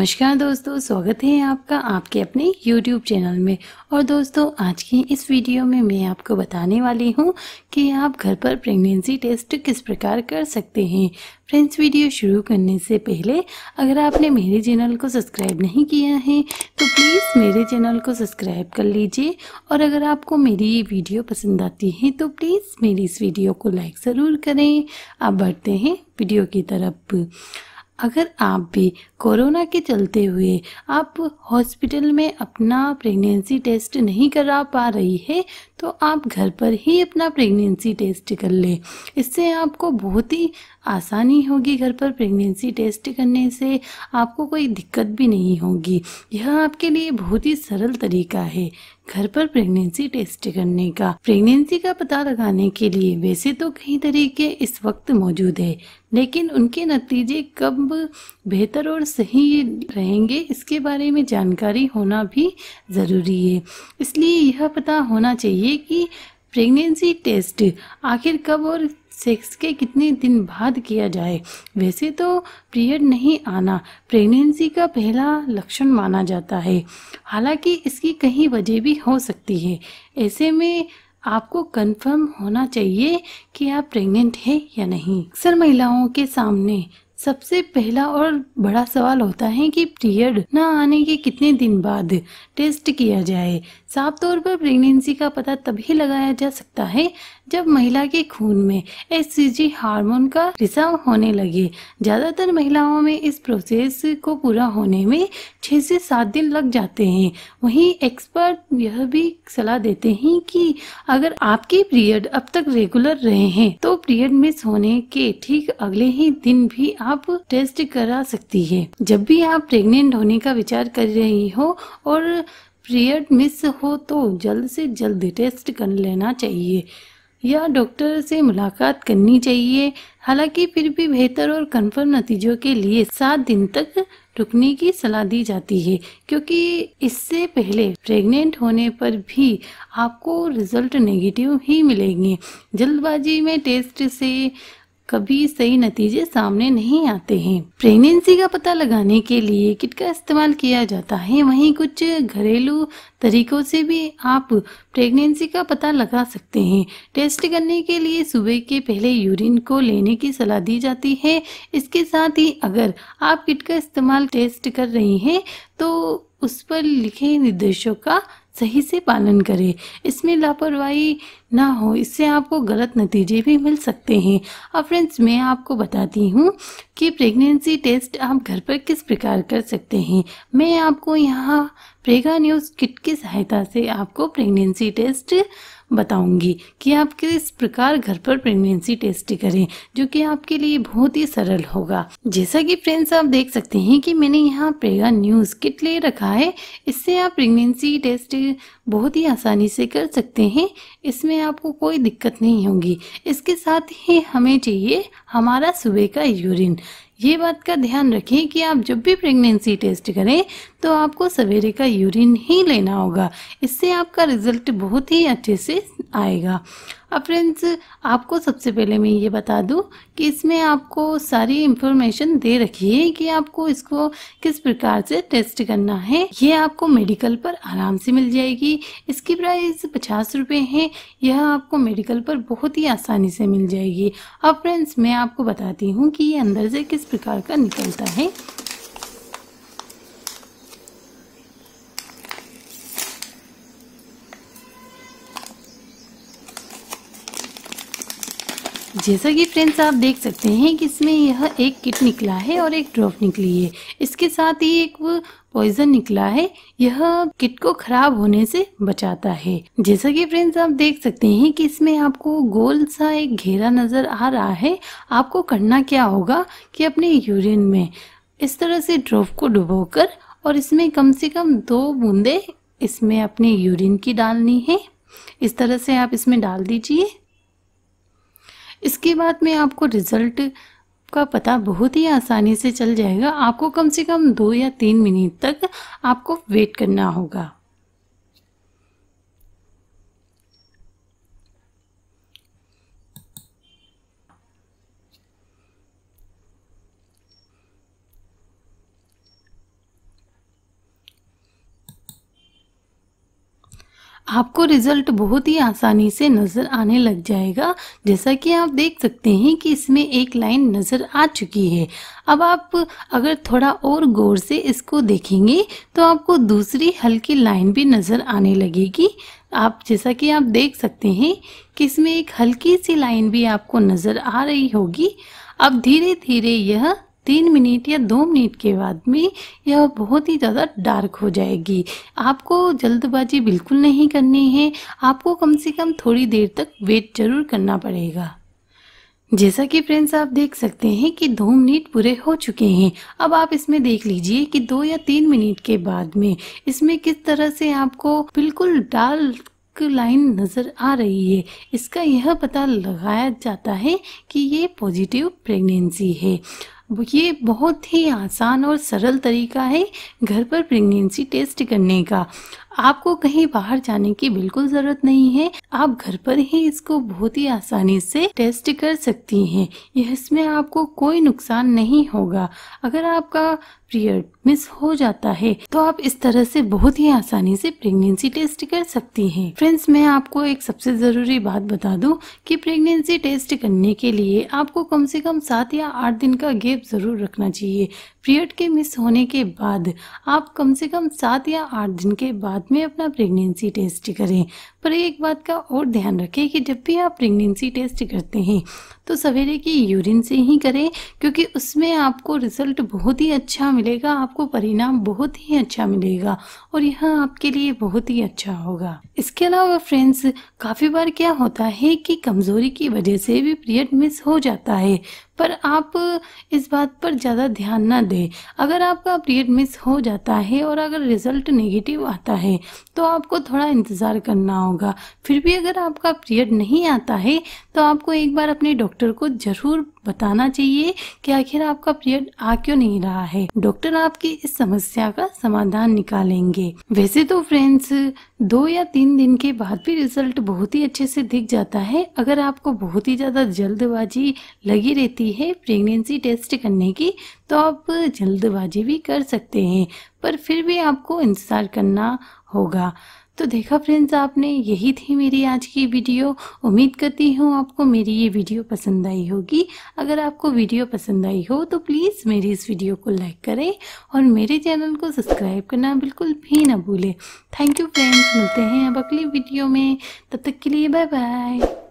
नमस्कार दोस्तों स्वागत है आपका आपके अपने YouTube चैनल में और दोस्तों आज की इस वीडियो में मैं आपको बताने वाली हूँ कि आप घर पर प्रेगनेंसी टेस्ट किस प्रकार कर सकते हैं फ्रेंड्स वीडियो शुरू करने से पहले अगर आपने मेरे चैनल को सब्सक्राइब नहीं किया है तो प्लीज़ मेरे चैनल को सब्सक्राइब कर लीजिए और अगर आपको मेरी ये वीडियो पसंद आती है तो प्लीज़ मेरी इस वीडियो को लाइक ज़रूर करें आप बढ़ते हैं वीडियो की तरफ अगर आप भी कोरोना के चलते हुए आप हॉस्पिटल में अपना प्रेगनेंसी टेस्ट नहीं करा पा रही है तो आप घर पर ही अपना प्रेगनेंसी टेस्ट कर ले इससे आपको बहुत ही आसानी होगी घर पर प्रेगनेंसी टेस्ट करने से आपको कोई दिक्कत भी नहीं होगी यह आपके लिए बहुत ही सरल तरीका है घर पर प्रेगनेंसी टेस्ट करने का प्रेगनेंसी का पता लगाने के लिए वैसे तो कई तरीके इस वक्त मौजूद है लेकिन उनके नतीजे कब बेहतर और सही रहेंगे इसके बारे में जानकारी होना भी ज़रूरी है इसलिए यह पता होना चाहिए कि प्रेगनेंसी टेस्ट आखिर कब और सेक्स के कितने दिन बाद किया जाए वैसे तो पीरियड नहीं आना प्रेगनेंसी का पहला लक्षण माना जाता है हालांकि इसकी कहीं वजह भी हो सकती है ऐसे में आपको कंफर्म होना चाहिए कि आप प्रेग्नेंट है या नहीं अक्सर महिलाओं के सामने सबसे पहला और बड़ा सवाल होता है कि पीरियड ना आने के कितने दिन बाद टेस्ट किया जाए साफ तौर पर प्रेगनेंसी का पता तभी लगाया जा सकता है जब महिला के खून में एस हार्मोन का रिसाव होने लगे ज़्यादातर महिलाओं में इस प्रोसेस को पूरा होने में छह से सात दिन लग जाते हैं वहीं एक्सपर्ट यह भी सलाह देते हैं कि अगर आपके पीरियड अब तक रेगुलर रहे हैं तो पीरियड मिस होने के ठीक अगले ही दिन भी आप टेस्ट करा सकती है जब भी आप प्रेगनेंट होने का विचार कर रही हो और पीरियड मिस हो तो जल्द से जल्द टेस्ट कर लेना चाहिए या डॉक्टर से मुलाकात करनी चाहिए हालांकि फिर भी बेहतर और कंफर्म नतीजों के लिए सात दिन तक रुकने की सलाह दी जाती है क्योंकि इससे पहले प्रेग्नेंट होने पर भी आपको रिजल्ट नेगेटिव ही मिलेंगे जल्दबाजी में टेस्ट से कभी सही नतीजे सामने नहीं आते हैं प्रेगनेंसी का पता लगाने के लिए किट का इस्तेमाल किया जाता है वहीं कुछ घरेलू तरीकों से भी आप प्रेगनेंसी का पता लगा सकते हैं टेस्ट करने के लिए सुबह के पहले यूरिन को लेने की सलाह दी जाती है इसके साथ ही अगर आप किट का इस्तेमाल टेस्ट कर रही हैं तो उस पर लिखे निर्देशों का सही से पालन करें इसमें लापरवाही ना हो इससे आपको गलत नतीजे भी मिल सकते हैं अब फ्रेंड्स मैं आपको बताती हूँ कि प्रेगनेंसी टेस्ट आप घर पर किस प्रकार कर सकते हैं मैं आपको यहाँ प्रेगा न्यूज़ किट की सहायता से आपको प्रेगनेंसी टेस्ट बताऊंगी कि आप किस प्रकार घर पर प्रेगनेंसी टेस्ट करें जो कि आपके लिए बहुत ही सरल होगा जैसा कि फ्रेंड्स आप देख सकते हैं कि मैंने यहाँ प्रेगा न्यूज़ किट ले रखा है इससे आप प्रेगनेंसी टेस्ट बहुत ही आसानी से कर सकते हैं इसमें आपको कोई दिक्कत नहीं होगी इसके साथ ही हमें चाहिए हमारा सुबह का यूरिन ये बात का ध्यान रखें कि आप जब भी प्रेगनेंसी टेस्ट करें तो आपको सवेरे का यूरिन ही लेना होगा इससे आपका रिजल्ट बहुत ही अच्छे से आएगा अब फ्रेंड्स आपको सबसे पहले मैं ये बता दूं कि इसमें आपको सारी इंफॉर्मेशन दे रखी है कि आपको इसको किस प्रकार से टेस्ट करना है ये आपको मेडिकल पर आराम से मिल जाएगी इसकी प्राइस पचास रुपये है यह आपको मेडिकल पर बहुत ही आसानी से मिल जाएगी अब फ्रेंड्स मैं आपको बताती हूँ कि ये अंदर से किस प्रकार का निकलता है जैसा कि फ्रेंड्स आप देख सकते हैं कि इसमें यह एक किट निकला है और एक ड्रॉप निकली है इसके साथ ही एक पॉइजन निकला है यह किट को खराब होने से बचाता है जैसा कि फ्रेंड्स आप देख सकते हैं कि इसमें आपको गोल सा एक घेरा नजर आ रहा है आपको करना क्या होगा कि अपने यूरिन में इस तरह से ड्रॉप को डुबो और इसमें कम से कम दो बूंदे इसमें अपने यूरिन की डालनी है इस तरह से आप इसमें डाल दीजिए इसके बाद में आपको रिज़ल्ट का पता बहुत ही आसानी से चल जाएगा आपको कम से कम दो या तीन मिनट तक आपको वेट करना होगा आपको रिजल्ट बहुत ही आसानी से नज़र आने लग जाएगा जैसा कि आप देख सकते हैं कि इसमें एक लाइन नज़र आ चुकी है अब आप अगर थोड़ा और गौर से इसको देखेंगे तो आपको दूसरी हल्की लाइन भी नज़र आने लगेगी आप जैसा कि आप देख सकते हैं कि इसमें एक हल्की सी लाइन भी आपको नज़र आ रही होगी अब धीरे धीरे यह तीन मिनट या दो मिनट के बाद में यह बहुत ही ज़्यादा डार्क हो जाएगी आपको जल्दबाजी बिल्कुल नहीं करनी है आपको कम से कम थोड़ी देर तक वेट जरूर करना पड़ेगा जैसा कि फ्रेंड्स आप देख सकते हैं कि दो मिनट पूरे हो चुके हैं अब आप इसमें देख लीजिए कि दो या तीन मिनट के बाद में इसमें किस तरह से आपको बिल्कुल डार्क लाइन नज़र आ रही है इसका यह पता लगाया जाता है कि ये पॉजिटिव प्रेगनेंसी है ये बहुत ही आसान और सरल तरीका है घर पर प्रेगनेंसी टेस्ट करने का आपको कहीं बाहर जाने की बिल्कुल ज़रूरत नहीं है आप घर पर ही इसको बहुत ही आसानी से टेस्ट कर सकती हैं इसमें आपको कोई नुकसान नहीं होगा अगर आपका पीरियड मिस हो जाता है तो आप इस तरह से बहुत ही आसानी से प्रेगनेंसी टेस्ट कर सकती हैं फ्रेंड्स मैं आपको एक सबसे ज़रूरी बात बता दूं कि प्रेगनेंसी टेस्ट करने के लिए आपको कम से कम सात या आठ दिन का गैप टिप ज़रूर रखना चाहिए पीरियड के मिस होने के बाद आप कम से कम सात या आठ दिन के बाद में अपना प्रेगनेंसी टेस्ट करें पर एक बात का और ध्यान रखें कि जब भी आप प्रेगनेंसी टेस्ट करते हैं तो सवेरे की यूरिन से ही करें क्योंकि उसमें आपको रिज़ल्ट बहुत ही अच्छा मिलेगा आपको परिणाम बहुत ही अच्छा मिलेगा और यह आपके लिए बहुत ही अच्छा होगा इसके अलावा फ्रेंड्स काफ़ी बार क्या होता है कि कमज़ोरी की वजह से भी पीरियड मिस हो जाता है पर आप इस बात पर ज़्यादा ध्यान ना दें अगर आपका पीरियड मिस हो जाता है और अगर रिज़ल्ट नेगेटिव आता है तो आपको थोड़ा इंतज़ार करना होगा फिर भी अगर आपका पीरियड नहीं आता है तो आपको एक बार अपने डॉक्टर को जरूर बताना चाहिए कि आखिर आपका पीरियड आ क्यों नहीं रहा है डॉक्टर आपकी इस समस्या का समाधान निकालेंगे वैसे तो फ्रेंड्स दो या तीन दिन के बाद भी रिजल्ट बहुत ही अच्छे से दिख जाता है अगर आपको बहुत ही ज़्यादा जल्दबाजी लगी रहती है प्रेगनेंसी टेस्ट करने की तो आप जल्दबाजी भी कर सकते हैं पर फिर भी आपको इंतज़ार करना होगा तो देखा फ्रेंड्स आपने यही थी मेरी आज की वीडियो उम्मीद करती हूँ आपको मेरी ये वीडियो पसंद आई होगी अगर आपको वीडियो पसंद आई हो तो प्लीज़ मेरी इस वीडियो को लाइक करें और मेरे चैनल को सब्सक्राइब करना बिल्कुल भी ना भूलें थैंक यू फ्रेंड्स मिलते हैं अब अगली वीडियो में तब तक के लिए बाय बाय